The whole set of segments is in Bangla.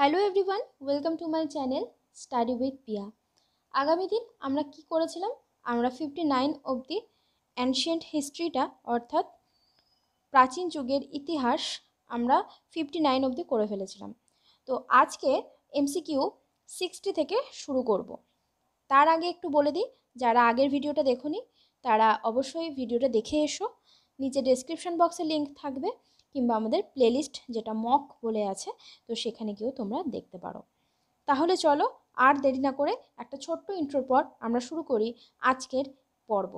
Hello everyone welcome to my channel study with Piya আগামী দিন আমরা কি করেছিলাম আমরা ফিফটি নাইন অবধি অ্যানশিয়েন্ট হিস্ট্রিটা অর্থাৎ প্রাচীন যুগের ইতিহাস আমরা ফিফটি নাইন অবধি করে ফেলেছিলাম তো আজকে এমসিকিউ সিক্সটি থেকে শুরু করব। তার আগে একটু বলে দিই যারা আগের ভিডিওটা দেখুনি তারা অবশ্যই ভিডিওটা দেখে এসো নিচে ডেসক্রিপশন বক্সে লিঙ্ক থাকবে কিংবা আমাদের প্লেলিস্ট যেটা মক বলে আছে তো সেখানে গিয়েও তোমরা দেখতে পারো তাহলে চলো আর দেরি না করে একটা ছোট্ট ইন্ট্রোর পর আমরা শুরু করি আজকের পর্ব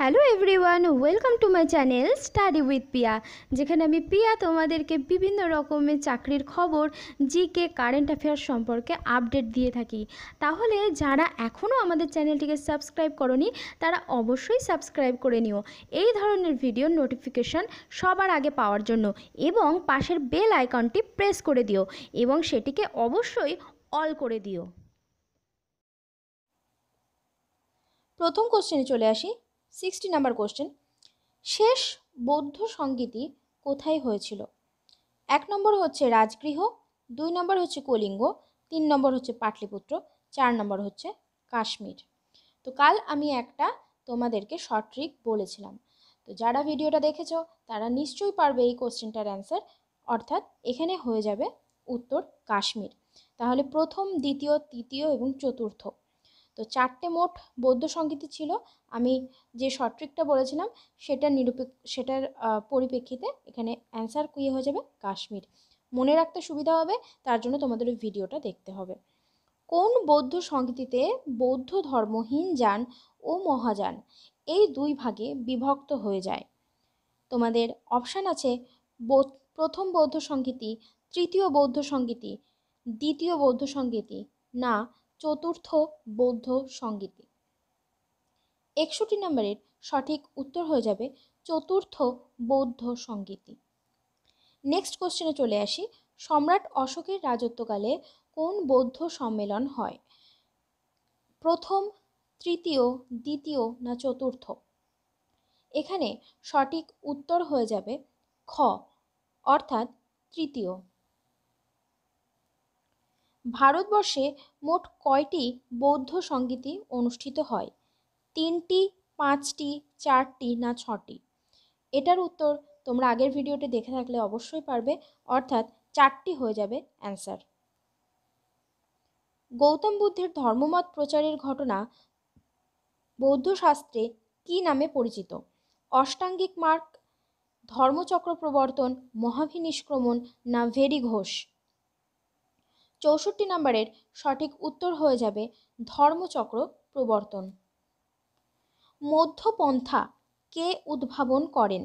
hello everyone welcome to my channel study with Piya যেখানে আমি পিয়া তোমাদেরকে বিভিন্ন রকমের চাকরির খবর জিকে কারেন্ট অ্যাফেয়ার সম্পর্কে আপডেট দিয়ে থাকি তাহলে যারা এখনও আমাদের চ্যানেলটিকে সাবস্ক্রাইব করনি তারা অবশ্যই সাবস্ক্রাইব করে নিও এই ধরনের ভিডিও নোটিফিকেশান সবার আগে পাওয়ার জন্য এবং পাশের বেল আইকনটি প্রেস করে দিও এবং সেটিকে অবশ্যই অল করে দিও প্রথম কোশ্চেনে চলে আসি সিক্সটি নাম্বার কোশ্চেন শেষ বৌদ্ধ সংগীতি কোথায় হয়েছিল এক নম্বর হচ্ছে রাজগৃহ দুই নম্বর হচ্ছে কলিঙ্গ তিন নম্বর হচ্ছে পাটলিপুত্র চার নম্বর হচ্ছে কাশ্মীর তো কাল আমি একটা তোমাদেরকে শর্ট ট্রিক বলেছিলাম তো যারা ভিডিওটা দেখেছো তারা নিশ্চয়ই পারবে এই কোশ্চেনটার অ্যান্সার অর্থাৎ এখানে হয়ে যাবে উত্তর কাশ্মীর তাহলে প্রথম দ্বিতীয় তৃতীয় এবং চতুর্থ তো চারটে মোট বৌদ্ধ সংগীতি ছিল আমি যে শর্ট ট্রিকটা বলেছিলাম সেটা নিরপেক্ষ সেটার পরিপ্রেক্ষিতে এখানে অ্যান্সার কুইয়ে হয়ে যাবে কাশ্মীর মনে রাখতে সুবিধা হবে তার জন্য তোমাদের ওই ভিডিওটা দেখতে হবে কোন বৌদ্ধ সংগীতিতে বৌদ্ধ ধর্মহীন যান ও মহাযান এই দুই ভাগে বিভক্ত হয়ে যায় তোমাদের অপশান আছে প্রথম বৌদ্ধ সংগীতি তৃতীয় বৌদ্ধ সংগীতি দ্বিতীয় বৌদ্ধ সংগীতি না চতুর্থ বৌদ্ধ সংগীতি একষট্টি নম্বরের সঠিক উত্তর হয়ে যাবে চতুর্থ বৌদ্ধ সংগীতি নেক্সট কোশ্চেনে চলে আসি সম্রাট অশোকের রাজত্বকালে কোন বৌদ্ধ সম্মেলন হয় প্রথম তৃতীয় দ্বিতীয় না চতুর্থ এখানে সঠিক উত্তর হয়ে যাবে খ অর্থাৎ তৃতীয় ভারতবর্ষে মোট কয়টি বৌদ্ধ সংগীতি অনুষ্ঠিত হয় তিনটি পাঁচটি চারটি না ছটি এটার উত্তর তোমরা আগের ভিডিওটি দেখে থাকলে অবশ্যই পারবে অর্থাৎ চারটি হয়ে যাবে অ্যান্সার গৌতম বুদ্ধের ধর্মমত প্রচারের ঘটনা বৌদ্ধ শাস্ত্রে কী নামে পরিচিত অষ্টাঙ্গিক মার্গ ধর্মচক্র প্রবর্তন মহাভিনিষ্ক্রমণ না ভেরি ঘোষ চৌষট্টি নম্বরের সঠিক উত্তর হয়ে যাবে ধর্মচক্র প্রবর্তন মধ্যপন্থা কে উদ্ভাবন করেন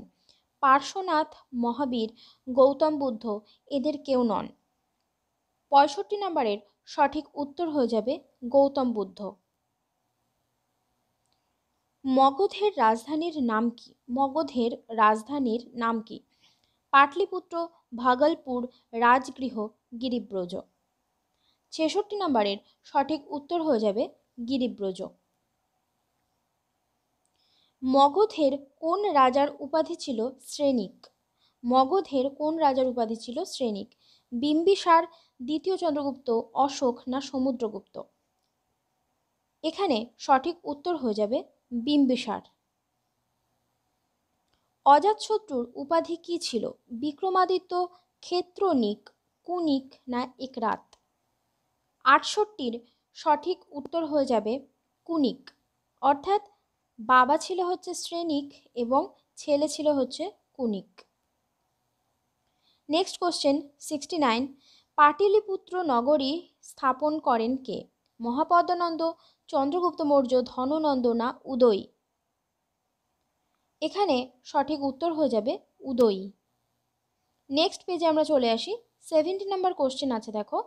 পার্শ্বনাথ মহাবীর গৌতম বুদ্ধ এদের কেউ নন পঁয়ষট্টি নম্বরের সঠিক উত্তর হয়ে যাবে গৌতম বুদ্ধ মগধের রাজধানীর নাম কি মগধের রাজধানীর নাম কি পাটলিপুত্র ভাগলপুর রাজগৃহ গিরিব্রজ ছেষট্টি নম্বরের সঠিক উত্তর হয়ে যাবে গিরিব্রজ মগধের কোন রাজার উপাধি ছিল শ্রেণিক মগধের কোন রাজার উপাধি ছিল শ্রেণিক বিম্বিসার দ্বিতীয় চন্দ্রগুপ্ত অশোক না সমুদ্রগুপ্ত এখানে সঠিক উত্তর হয়ে যাবে বিম্বিসার অজাতশত্রুর উপাধি কি ছিল বিক্রমাদিত্য ক্ষেত্রনিক কুনিক না একরাত আটষট্টির সঠিক উত্তর হয়ে যাবে কুনিক অর্থাৎ বাবা ছিল হচ্ছে শ্রেণিক এবং ছেলে ছিল হচ্ছে কুনিক next question sixty nine Pataliputra নগরী স্থাপন করেন কে মহাপদ্মনন্দ চন্দ্রগুপ্ত মৌর্য ধননন্দ না উদয়ী এখানে সঠিক উত্তর হয়ে যাবে উদয়ী নেক্সট পেজে আমরা চলে আসি সেভেন্টি নাম্বার কোশ্চেন আছে দেখো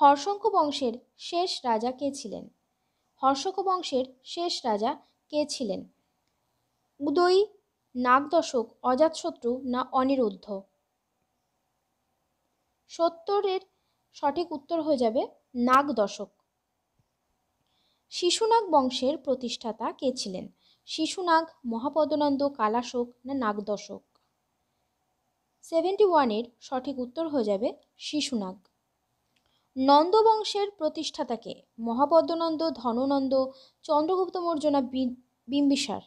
হর্ষঙ্ক বংশের শেষ রাজা কে ছিলেন হর্ষক বংশের শেষ রাজা কে ছিলেন উদয়ী নাগদশক অজাতশত্রু না অনিরুদ্ধ সত্তরের সঠিক উত্তর হয়ে যাবে নাগদশক শিশুনাগ বংশের প্রতিষ্ঠাতা কে ছিলেন শিশুনাগ মহাপদনন্দ কালাশোক না নাগদশক সেভেন্টি ওয়ানের সঠিক উত্তর হয়ে যাবে শিশুনাগ নন্দবংশের প্রতিষ্ঠাতাকে মহাপদ্মনন্দ ধননন্দ চন্দ্রগুপ্ত মর্জনা বিম্বিসার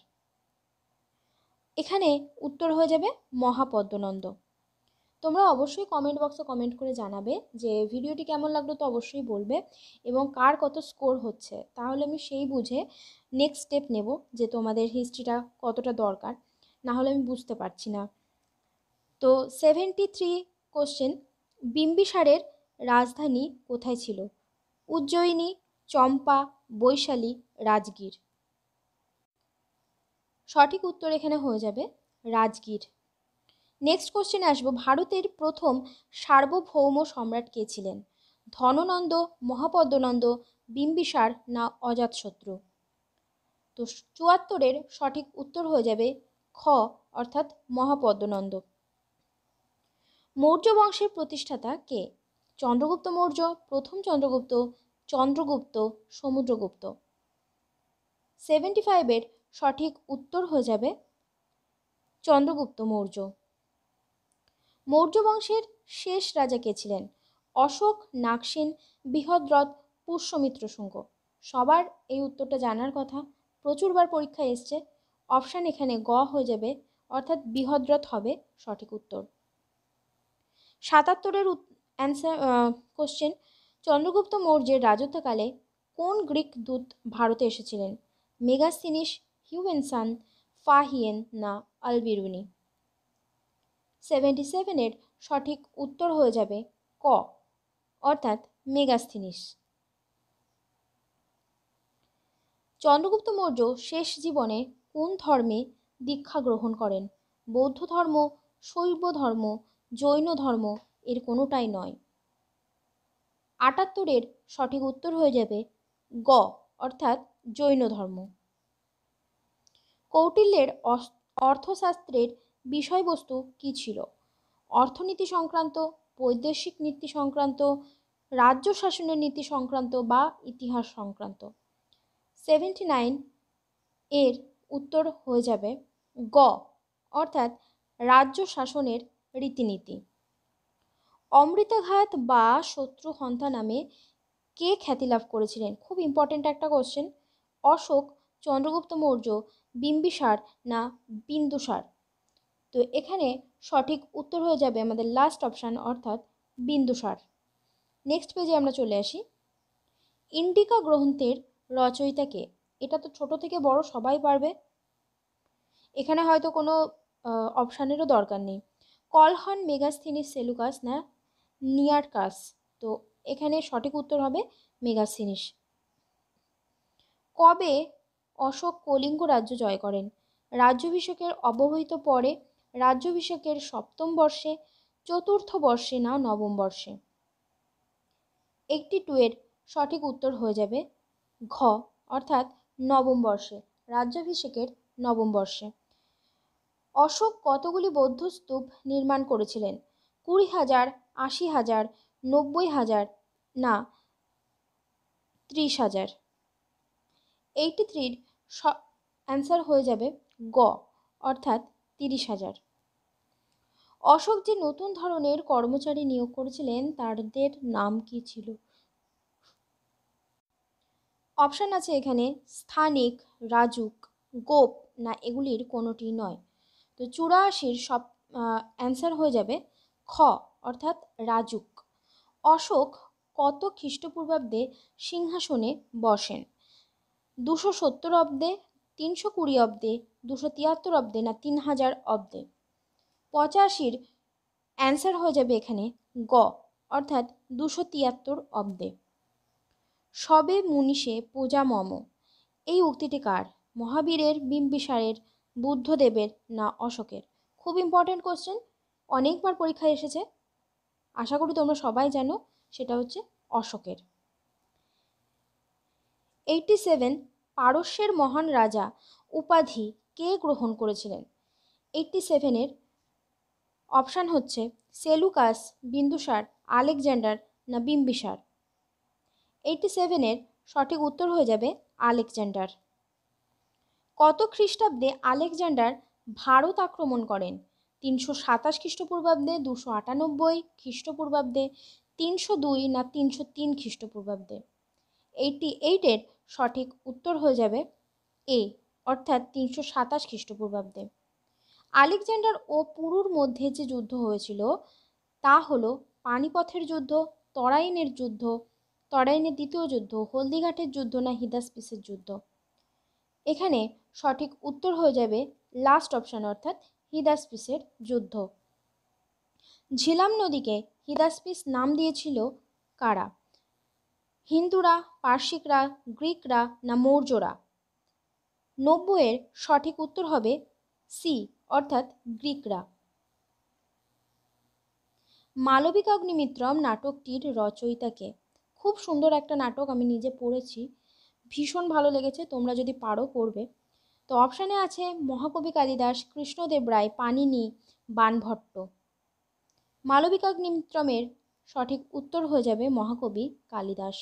এখানে উত্তর হয়ে যাবে মহাপদ্মনন্দ তোমরা অবশ্যই কমেন্ট বক্সে কমেন্ট করে জানাবে যে ভিডিওটি কেমন লাগলো তো অবশ্যই বলবে এবং কার কত স্কোর হচ্ছে তাহলে আমি সেই বুঝে নেক্সট স্টেপ নেব যে তোমাদের হিস্ট্রিটা কতটা দরকার না হলে আমি বুঝতে পারছি না তো সেভেন্টি থ্রি কোশ্চেন বিম্বিসারের রাজধানী কোথায় ছিল উজ্জয়িনী চম্পা বৈশালী রাজগীর সঠিক উত্তর এখানে হয়ে যাবে রাজগীর নেক্সট কোশ্চেন আসবো ভারতের প্রথম সার্বভৌম সম্রাট কে ছিলেন ধননন্দ মহাপদ্মনন্দ বিম্বিসার না অজাতশত্রু তো চুয়াত্তরের সঠিক উত্তর হয়ে যাবে খ অর্থাৎ মহাপদ্মনন্দ মৌর্য বংশের প্রতিষ্ঠাতা কে চন্দ্রগুপ্ত মৌর্য প্রথম চন্দ্রগুপ্ত চন্দ্রগুপ্ত সমুদ্রগুপ্ত সেভেন্টি ফাইভের সঠিক উত্তর হয়ে যাবে চন্দ্রগুপ্ত মৌর্য মৌর্য বংশের শেষ রাজা কে ছিলেন অশোক নাকসিন বৃহদ্রথ পুষ্যমিত্র শুঙ্গ সবার এই উত্তরটা জানার কথা প্রচুরবার পরীক্ষায় এসছে অপশান এখানে গ হয়ে যাবে অর্থাৎ বৃহদ্রথ হবে সঠিক উত্তর সাতাত্তরের অ্যান্সার কোশ্চেন uh, চন্দ্রগুপ্ত মৌর্যের রাজত্বকালে কোন গ্রিক দূত ভারতে এসেছিলেন মেগাসিনিস হিউয়েনসান ফাহিয়েন না আলবিরুনি সেভেন্টি সেভেনের সঠিক উত্তর হয়ে যাবে ক অর্থাৎ মেগাস্থিনিস চন্দ্রগুপ্ত মৌর্য শেষ জীবনে কোন ধর্মে দীক্ষা গ্রহণ করেন বৌদ্ধ ধর্ম শৈব ধর্ম জৈন ধর্ম এর কোনোটাই নয় আটাত্তরের সঠিক উত্তর হয়ে যাবে গ অর্থাৎ জৈন ধর্ম কৌটিল্যের অর্থশাস্ত্রের বিষয়বস্তু কি ছিল অর্থনীতি সংক্রান্ত বৈদেশিক নীতি সংক্রান্ত রাজ্য শাসনের নীতি সংক্রান্ত বা ইতিহাস সংক্রান্ত সেভেন্টি নাইন এর উত্তর হয়ে যাবে গ অর্থাৎ রাজ্য শাসনের রীতিনীতি অমৃতাঘাত বা শত্রু হন্তা নামে কে খ্যাতি লাভ করেছিলেন খুব ইম্পর্ট্যান্ট একটা কোশ্চেন অশোক চন্দ্রগুপ্ত মৌর্য বিম্বিসার না বিন্দুসার তো এখানে সঠিক উত্তর হয়ে যাবে আমাদের লাস্ট অপশান অর্থাৎ বিন্দুসার নেক্সট পেজে আমরা চলে আসি ইন্ডিকা গ্রন্থের রচয়িতাকে এটা তো ছোট থেকে বড় সবাই পারবে এখানে হয়তো কোনো অপশানেরও দরকার নেই কলহন মেগাস্থিনিস সেলুকাস না নিয়ার কাস তো এখানে সঠিক উত্তর হবে মেগাসিনিস কবে অশোক কলিঙ্গ রাজ্য জয় করেন রাজ্যভিষেকের অবহিত পরে রাজ্যভিষেকের সপ্তম বর্ষে চতুর্থ বর্ষে না নবম বর্ষে একটি টুয়ের সঠিক উত্তর হয়ে যাবে ঘ অর্থাৎ নবম বর্ষে রাজ্যাভিষেকের নবম বর্ষে অশোক কতগুলি বৌদ্ধ স্তূপ নির্মাণ করেছিলেন কুড়ি হাজার আশি হাজার নব্বই হাজার না ত্রিশ হাজার এইটি থ্রির স অ্যান্সার হয়ে যাবে গ অর্থাৎ তিরিশ হাজার অশোক যে নতুন ধরনের কর্মচারী নিয়োগ করেছিলেন তাদের নাম কি ছিল অপশান আছে এখানে স্থানিক রাজুক গোপ না এগুলির কোনোটি নয় তো চুরাশির সব অ্যান্সার হয়ে যাবে খ অর্থাৎ রাজুক অশোক কত খ্রিস্টপূর্বাব্দে সিংহাসনে বসেন দুশো সত্তর অব্দে তিনশো কুড়ি অব্দে দুশো তিয়াত্তর অব্দে না তিন হাজার অব্দে পঁচাশির অ্যান্সার হয়ে যাবে এখানে গ অর্থাৎ দুশো তিয়াত্তর অব্দে সবে মুনিষে পূজা মম এই উক্তিটি কার মহাবীরের বিম্বিসারের বুদ্ধদেবের না অশোকের খুব ইম্পর্ট্যান্ট কোশ্চেন অনেকবার পরীক্ষায় এসেছে আশা করি তোমরা সবাই জানো সেটা হচ্ছে অশোকের এইটি সেভেন পারস্যের মহান রাজা উপাধি কে গ্রহণ করেছিলেন এইটটি সেভেনের অপশান হচ্ছে সেলুকাস বিন্দুসার আলেকজান্ডার না বিম্বিসার এইটটি সেভেনের সঠিক উত্তর হয়ে যাবে আলেকজান্ডার কত খ্রিস্টাব্দে আলেকজান্ডার ভারত আক্রমণ করেন তিনশো সাতাশ খ্রিস্টপূর্বাব্দে দুশো আটানব্বই খ্রিস্টপূর্বাব্দে তিনশো দুই না তিনশো তিন খ্রিস্টপূর্বাব্দে এইটি এইটের সঠিক উত্তর হয়ে যাবে এ অর্থাৎ তিনশো সাতাশ খ্রিস্টপূর্বাব্দে আলেকজান্ডার ও পুরুর মধ্যে যে যুদ্ধ হয়েছিল তা হলো পানিপথের যুদ্ধ তরাইনের যুদ্ধ তরাইনের দ্বিতীয় যুদ্ধ হলদিঘাটের যুদ্ধ না হিদাসপিসের যুদ্ধ এখানে সঠিক উত্তর হয়ে যাবে লাস্ট অপশান অর্থাৎ হিদাসপিসের যুদ্ধ ঝিলাম নদীকে হিদাসপিস নাম দিয়েছিল কারা হিন্দুরা পার্শিকরা গ্রিকরা না মৌর্যরা নব্বইয়ের সঠিক উত্তর হবে সি অর্থাৎ গ্রিকরা মালবিক অগ্নিমিত্রম নাটকটির রচয়িতাকে খুব সুন্দর একটা নাটক আমি নিজে পড়েছি ভীষণ ভালো লেগেছে তোমরা যদি পারো করবে তো অপশানে আছে মহাকবি কালিদাস কৃষ্ণদেব রায় পানিনি বানভট্ট মালবিকাগ্নিমিত্রমের সঠিক উত্তর হয়ে যাবে মহাকবি কালিদাস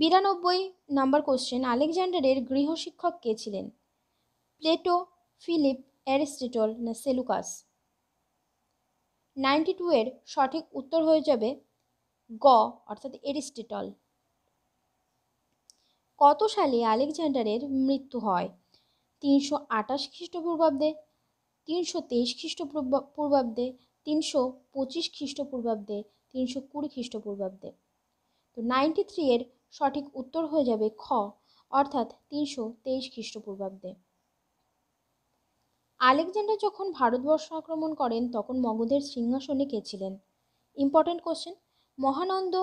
বিরানব্বই নাম্বার কোশ্চেন আলেকজান্ডারের গৃহশিক্ষক কে ছিলেন প্লেটো ফিলিপ অ্যারিস্টটল না সেলুকাস নাইনটি টু এর সঠিক উত্তর হয়ে যাবে গ অর্থাৎ এরিস্টিটল কত সালে আলেকজান্ডারের মৃত্যু হয় তিনশো আঠাশ খ্রিস্টপূর্বাব্দে তিনশো তেইশ খ্রিস্টপূর্বাব্দে তিনশো পঁচিশ খ্রিস্টপূর্বাব্দে তিনশো কুড়ি খ্রিস্টপূর্বাব্দে তো নাইনটি থ্রি এর সঠিক উত্তর হয়ে যাবে খ অর্থাৎ তিনশো তেইশ খ্রিস্টপূর্বাব্দে আলেকজান্ডার যখন ভারতবর্ষ আক্রমণ করেন তখন মগধের সিংহাসনে কে ছিলেন ইম্পর্ট্যান্ট কোশ্চেন মহানন্দ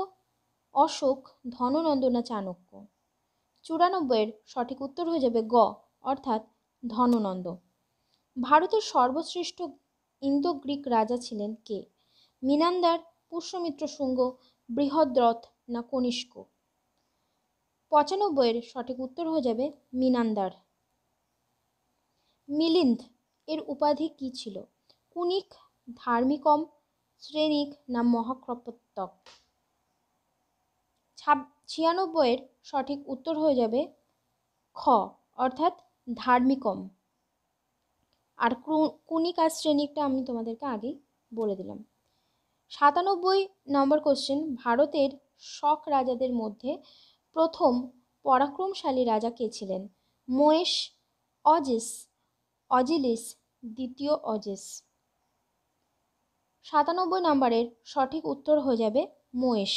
অশোক ধননন্দনা চাণক্য চুরানব্বইয়ের সঠিক উত্তর হয়ে যাবে গ অর্থাৎ ধননন্দ ভারতের সর্বশ্রেষ্ঠ ইন্দো গ্রিক রাজা ছিলেন কে মিনান্দার পুষ্যমিত্র শুঙ্গ বৃহদ্রথ না কনিষ্ক পঁচানব্বইয়ের সঠিক উত্তর হয়ে যাবে মিনান্দার মিলিন্দ এর উপাধি কি ছিল কুনিক ধার্মিকম শ্রেণিক না মহাক্রপত্তক ছিয়ানব্বইয়ের সঠিক উত্তর হয়ে যাবে খ অর্থাৎ ধার্মিকম আর কুনিকাজ শ্রেণীটা আমি তোমাদেরকে আগেই বলে দিলাম সাতানব্বই নম্বর কোশ্চেন ভারতের শক রাজাদের মধ্যে প্রথম পরাক্রমশালী রাজা কে ছিলেন মহেশ অজিস অজিলিস দ্বিতীয় অজিস সাতানব্বই নম্বরের সঠিক উত্তর হয়ে যাবে মহেশ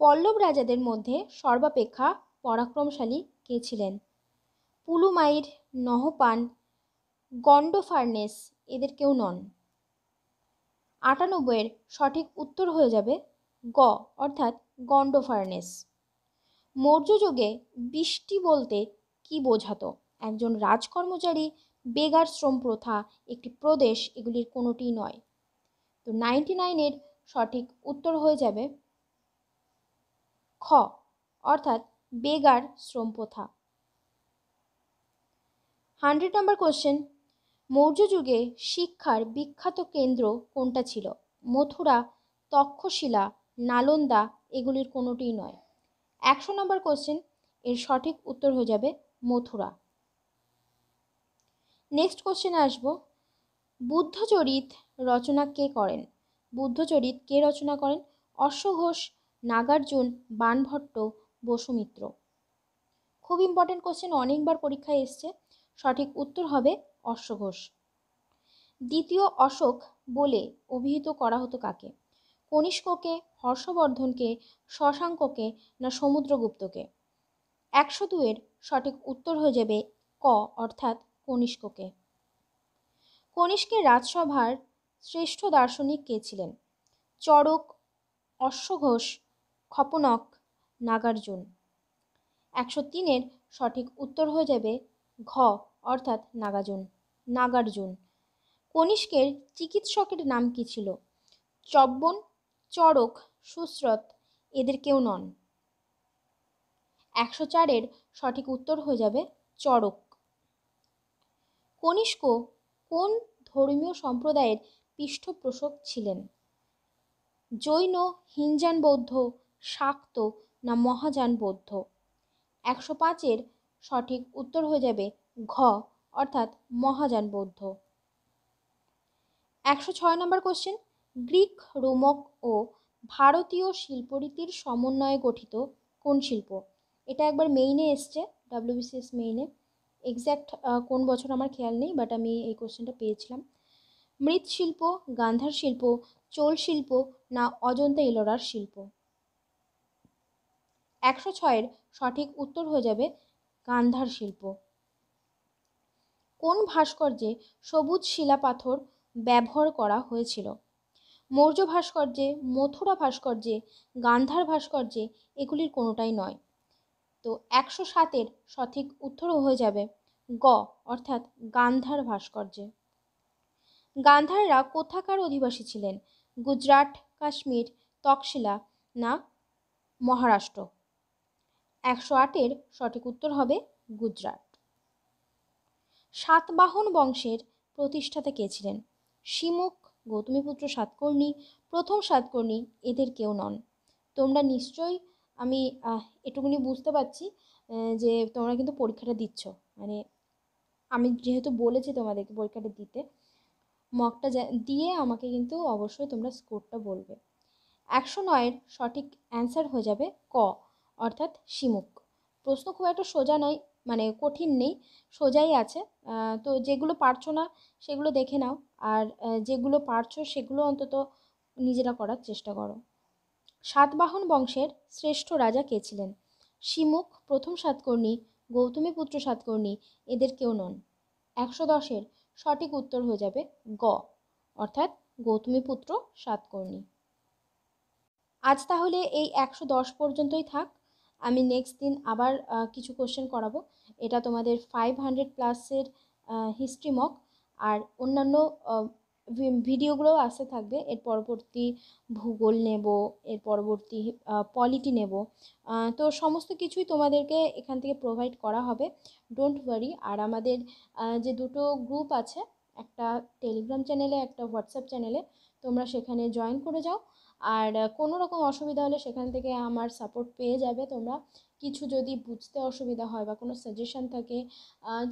পল্লব রাজাদের মধ্যে সর্বাপেক্ষা পরাক্রমশালী ছিলেন পুলুমাইর নহপান ফার্নেস এদের কেউ নন আটানব্বইয়ের সঠিক উত্তর হয়ে যাবে গ অর্থাৎ গন্ডোফার্নেস মৌর্য যুগে বৃষ্টি বলতে কি বোঝাতো একজন রাজকর্মচারী বেগার শ্রম প্রথা একটি প্রদেশ এগুলির কোনোটি নয় তো নাইনটি নাইনের সঠিক উত্তর হয়ে যাবে খ অর্থাৎ বেগার শ্রম প্রথা হান্ড্রেড নম্বর কোশ্চেন মৌর্য যুগে শিক্ষার বিখ্যাত কেন্দ্র কোনটা ছিল মথুরা তক্ষশিলা নালন্দা এগুলির কোনোটিই নয় একশো নম্বর কোশ্চেন এর সঠিক উত্তর হয়ে যাবে মথুরা নেক্সট কোশ্চেনে আসব বুদ্ধচরিত রচনা কে করেন বুদ্ধচরিত কে রচনা করেন অশ্বঘোষ নাগার্জুন বানভট্ট বসুমিত্র খুব ইম্পর্টেন্ট কোশ্চেন অনেকবার পরীক্ষায় এসছে সঠিক উত্তর হবে অশ্বঘোষ দ্বিতীয় অশোক বলে অভিহিত করা হতো কাকে কনিষ্ককে হর্ষবর্ধনকে শশাঙ্ককে না সমুদ্রগুপ্তকে একশো দুয়ের সঠিক উত্তর হয়ে যাবে ক অর্থাৎ কনিষ্ককে কনিষ্কের রাজসভার শ্রেষ্ঠ দার্শনিক কে ছিলেন চড়ক অশ্বঘোষ খপনক নাগার্জুন একশো তিনের সঠিক উত্তর হয়ে যাবে ঘ অর্থাৎ নাগার্জুন নাগার্জুন কনিষ্কের চিকিৎসকের নাম কি ছিল চব্বন চড়ক সুশ্রত এদের কেউ নন একশো চারের সঠিক উত্তর হয়ে যাবে চড়ক কনিষ্ক কোন ধর্মীয় সম্প্রদায়ের পৃষ্ঠপোষক ছিলেন জৈন হিনজান বৌদ্ধ শাক্ত না মহাযান বৌদ্ধ একশো পাঁচের সঠিক উত্তর হয়ে যাবে ঘ অর্থাৎ মহাযান বৌদ্ধ একশো ছয় নম্বর কোশ্চেন গ্রিক রোমক ও ভারতীয় শিল্পরীতির সমন্বয়ে গঠিত কোন শিল্প এটা একবার মেইনে এসছে ডাব্লিউবিসিএস মেইনে এক্স্যাক্ট কোন বছর আমার খেয়াল নেই বাট আমি এই কোশ্চেনটা পেয়েছিলাম মৃৎশিল্প গান্ধার শিল্প চোল শিল্প না অজন্তা ইলোরার শিল্প একশো ছয়ের সঠিক উত্তর হয়ে যাবে গান্ধার শিল্প কোন ভাস্কর্যে সবুজ শিলাপাথর ব্যবহার করা হয়েছিল মৌর্য ভাস্কর্যে মথুরা ভাস্কর্যে গান্ধার ভাস্কর্যে এগুলির কোনোটাই নয় তো একশো সাতের সঠিক উত্তরও হয়ে যাবে গ অর্থাৎ গান্ধার ভাস্কর্যে গান্ধাররা কোথাকার অধিবাসী ছিলেন গুজরাট কাশ্মীর তকশিলা না মহারাষ্ট্র একশো আটের সঠিক উত্তর হবে গুজরাট সাতবাহন বংশের প্রতিষ্ঠাতা কে ছিলেন শিমুক গৌতমীপুত্র সাতকর্ণী প্রথম সাতকর্ণী এদের কেউ নন তোমরা নিশ্চয়ই আমি এটুকুনি বুঝতে পারছি যে তোমরা কিন্তু পরীক্ষাটা দিচ্ছ মানে আমি যেহেতু বলেছি তোমাদেরকে পরীক্ষাটা দিতে মকটা দিয়ে আমাকে কিন্তু অবশ্যই তোমরা স্কোরটা বলবে একশো নয়ের সঠিক অ্যান্সার হয়ে যাবে ক অর্থাৎ শিমুক প্রশ্ন খুব একটা সোজা নয় মানে কঠিন নেই সোজাই আছে তো যেগুলো পারছো না সেগুলো দেখে নাও আর যেগুলো পারছো সেগুলো অন্তত নিজেরা করার চেষ্টা করো সাতবাহন বংশের শ্রেষ্ঠ রাজা কে ছিলেন শিমুক প্রথম সাতকর্ণী গৌতমী পুত্র সাতকর্ণী এদের কেউ নন একশো দশের সঠিক উত্তর হয়ে যাবে গ অর্থাৎ গৌতমী পুত্র সাতকর্ণী আজ তাহলে এই একশো দশ পর্যন্তই থাক আমি নেক্সট দিন আবার কিছু কোশ্চেন করাবো এটা তোমাদের ফাইভ হান্ড্রেড প্লাসের হিস্ট্রি মক আর অন্যান্য ভিডিওগুলোও আসতে থাকবে এর পরবর্তী ভূগোল নেব এর পরবর্তী পলিটি নেব তো সমস্ত কিছুই তোমাদেরকে এখান থেকে প্রোভাইড করা হবে ডোন্ট ওয়ারি আর আমাদের যে দুটো গ্রুপ আছে একটা টেলিগ্রাম চ্যানেলে একটা হোয়াটসঅ্যাপ চ্যানেলে তোমরা সেখানে জয়েন করে যাও আর কোনো রকম অসুবিধা হলে সেখান থেকে আমার সাপোর্ট পেয়ে যাবে তোমরা কিছু যদি বুঝতে অসুবিধা হয় বা কোনো সাজেশান থাকে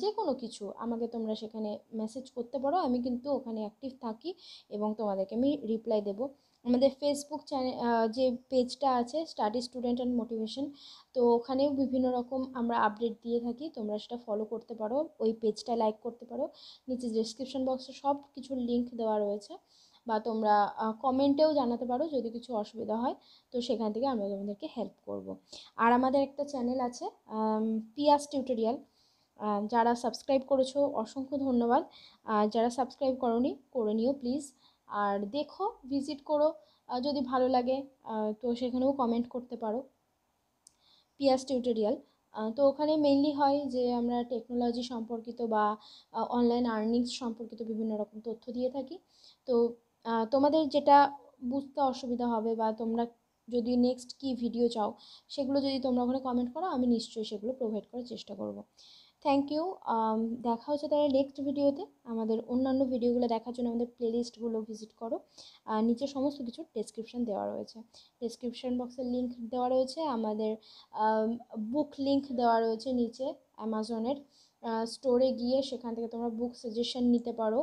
যে কোনো কিছু আমাকে তোমরা সেখানে মেসেজ করতে পারো আমি কিন্তু ওখানে অ্যাক্টিভ থাকি এবং তোমাদেরকে আমি রিপ্লাই দেবো আমাদের ফেসবুক চ্যানেল যে পেজটা আছে স্টাডি স্টুডেন্ট অ্যান্ড মোটিভেশন তো ওখানেও বিভিন্ন রকম আমরা আপডেট দিয়ে থাকি তোমরা সেটা ফলো করতে পারো ওই পেজটা লাইক করতে পারো নিচে ডিসক্রিপশন বক্সে সব কিছুর লিঙ্ক দেওয়া রয়েছে বা তোমরা কমেন্টেও জানাতে পারো যদি কিছু অসুবিধা হয় তো সেখান থেকে আমরা তোমাদেরকে হেল্প করব। আর আমাদের একটা চ্যানেল আছে পিয়াস টিউটোরিয়াল যারা সাবস্ক্রাইব করেছো অসংখ্য ধন্যবাদ যারা সাবস্ক্রাইব করনি করে নিও প্লিজ আর দেখো ভিজিট করো যদি ভালো লাগে তো সেখানেও কমেন্ট করতে পারো পিয়াস টিউটোরিয়াল তো ওখানে মেনলি হয় যে আমরা টেকনোলজি সম্পর্কিত বা অনলাইন আর্নিংস সম্পর্কিত বিভিন্ন রকম তথ্য দিয়ে থাকি তো তোমাদের যেটা বুঝতে অসুবিধা হবে বা তোমরা যদি নেক্সট কি ভিডিও চাও সেগুলো যদি তোমরা ওখানে কমেন্ট করো আমি নিশ্চয়ই সেগুলো প্রোভাইড করার চেষ্টা করব থ্যাংক ইউ দেখা হচ্ছে তাহলে নেক্সট ভিডিওতে আমাদের অন্যান্য ভিডিওগুলো দেখার জন্য আমাদের প্লেলিস্টগুলো ভিজিট করো আর নিচে সমস্ত কিছু ডেসক্রিপশান দেওয়া রয়েছে ডেসক্রিপশান বক্সের লিঙ্ক দেওয়া রয়েছে আমাদের বুক লিঙ্ক দেওয়া রয়েছে নিচে অ্যামাজনের স্টোরে গিয়ে সেখান থেকে তোমরা বুক সাজেশন নিতে পারো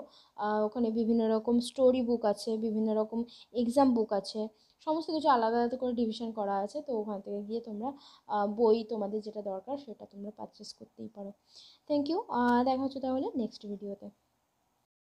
ওখানে বিভিন্ন রকম স্টোরি বুক আছে বিভিন্ন রকম এক্সাম বুক আছে সমস্ত কিছু আলাদা আলাদা করে ডিভিশন করা আছে তো ওখান থেকে গিয়ে তোমরা বই তোমাদের যেটা দরকার সেটা তোমরা পারচেস করতেই পারো থ্যাংক ইউ দেখা হচ্ছে তাহলে নেক্সট ভিডিওতে